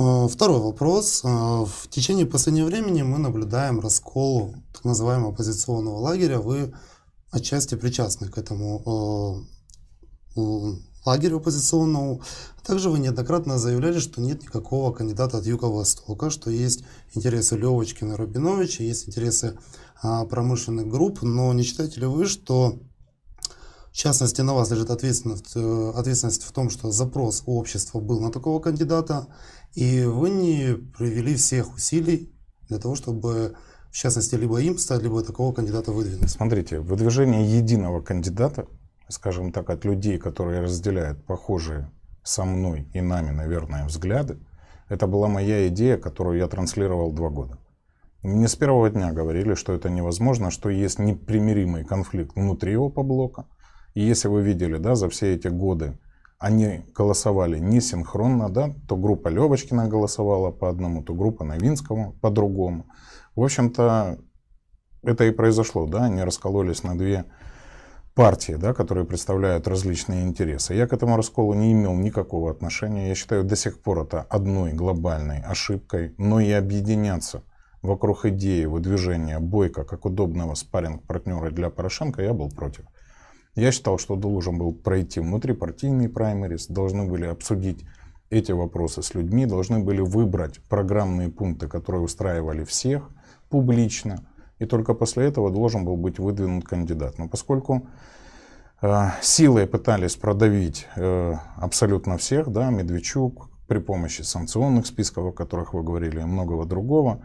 А, второй вопрос. А, в течение последнего времени мы наблюдаем раскол так называемого оппозиционного лагеря. Вы отчасти причастны к этому а, лагерю оппозиционному. Также вы неоднократно заявляли, что нет никакого кандидата от Юго-Востока, что есть интересы Левочкина, Рубиновича, есть интересы промышленных групп. Но не считаете ли вы, что в частности, на вас лежит ответственность, э, ответственность в том, что запрос у общества был на такого кандидата, и вы не привели всех усилий для того, чтобы, в частности, либо им стать, либо такого кандидата выдвинуть. Смотрите, выдвижение единого кандидата, скажем так, от людей, которые разделяют похожие со мной и нами, наверное, взгляды, это была моя идея, которую я транслировал два года. Мне с первого дня говорили, что это невозможно, что есть непримиримый конфликт внутри ОПА-блока – и если вы видели, да, за все эти годы они голосовали не синхронно, да, то группа Левочкина голосовала по одному, то группа Новинского по другому. В общем-то, это и произошло, да, они раскололись на две партии, да, которые представляют различные интересы. Я к этому расколу не имел никакого отношения. Я считаю до сих пор это одной глобальной ошибкой, но и объединяться вокруг идеи выдвижения Бойко как удобного спарринг-партнера для Порошенко я был против. Я считал, что должен был пройти внутрипартийный праймерис, должны были обсудить эти вопросы с людьми, должны были выбрать программные пункты, которые устраивали всех публично, и только после этого должен был быть выдвинут кандидат. Но поскольку э, силой пытались продавить э, абсолютно всех, да, Медведчук при помощи санкционных списков, о которых вы говорили, и многого другого,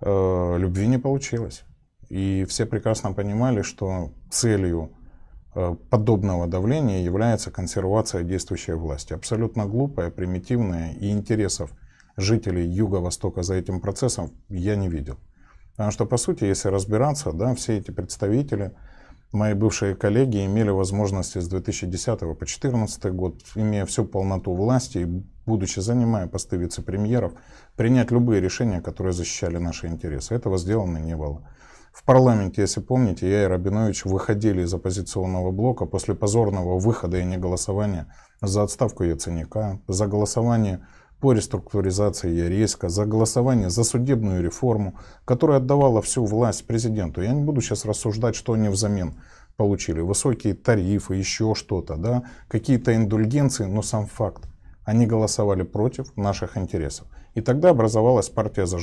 э, любви не получилось. И все прекрасно понимали, что целью Э, подобного давления является консервация действующей власти. Абсолютно глупая, примитивная и интересов жителей Юго-Востока за этим процессом я не видел. Потому что, по сути, если разбираться, да, все эти представители, мои бывшие коллеги имели возможности с 2010 по 2014 год, имея всю полноту власти и будучи занимая посты вице-премьеров, принять любые решения, которые защищали наши интересы. Этого сделано не было. В парламенте, если помните, я и Рабинович выходили из оппозиционного блока после позорного выхода и неголосования за отставку Яценюка, за голосование по реструктуризации Ярейска, за голосование за судебную реформу, которая отдавала всю власть президенту. Я не буду сейчас рассуждать, что они взамен получили. Высокие тарифы, еще что-то, да, какие-то индульгенции, но сам факт. Они голосовали против наших интересов. И тогда образовалась партия «За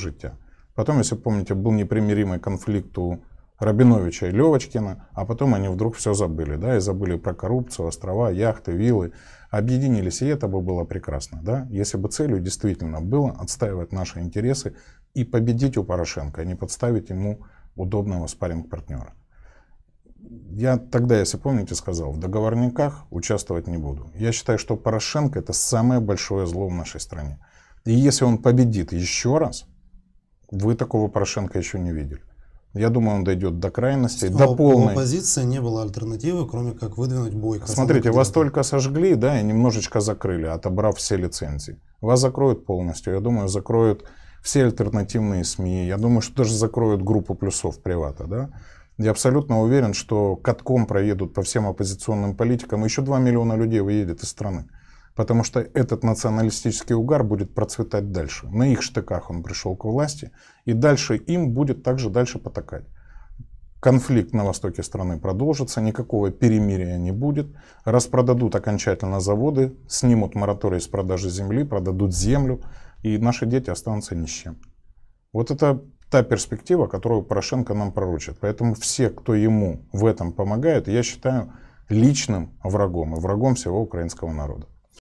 Потом, если помните, был непримиримый конфликт у Рабиновича и Левочкина, а потом они вдруг все забыли, да, и забыли про коррупцию, острова, яхты, виллы, объединились, и это бы было прекрасно, да, если бы целью действительно было отстаивать наши интересы и победить у Порошенко, а не подставить ему удобного спаринг партнера Я тогда, если помните, сказал, в договорниках участвовать не буду. Я считаю, что Порошенко это самое большое зло в нашей стране. И если он победит еще раз, вы такого Порошенко еще не видели. Я думаю, он дойдет до крайности, Но до полной. У оппозиции не было альтернативы, кроме как выдвинуть бойко. Смотрите, вас только сожгли, да, и немножечко закрыли, отобрав все лицензии. Вас закроют полностью. Я думаю, закроют все альтернативные СМИ. Я думаю, что даже закроют группу плюсов привата, да. Я абсолютно уверен, что катком проедут по всем оппозиционным политикам. Еще 2 миллиона людей выедет из страны потому что этот националистический угар будет процветать дальше. На их штыках он пришел к власти, и дальше им будет также дальше потакать. Конфликт на востоке страны продолжится, никакого перемирия не будет. Распродадут окончательно заводы, снимут мораторий с продажи земли, продадут землю, и наши дети останутся ни с чем. Вот это та перспектива, которую Порошенко нам пророчит. Поэтому все, кто ему в этом помогает, я считаю личным врагом и врагом всего украинского народа.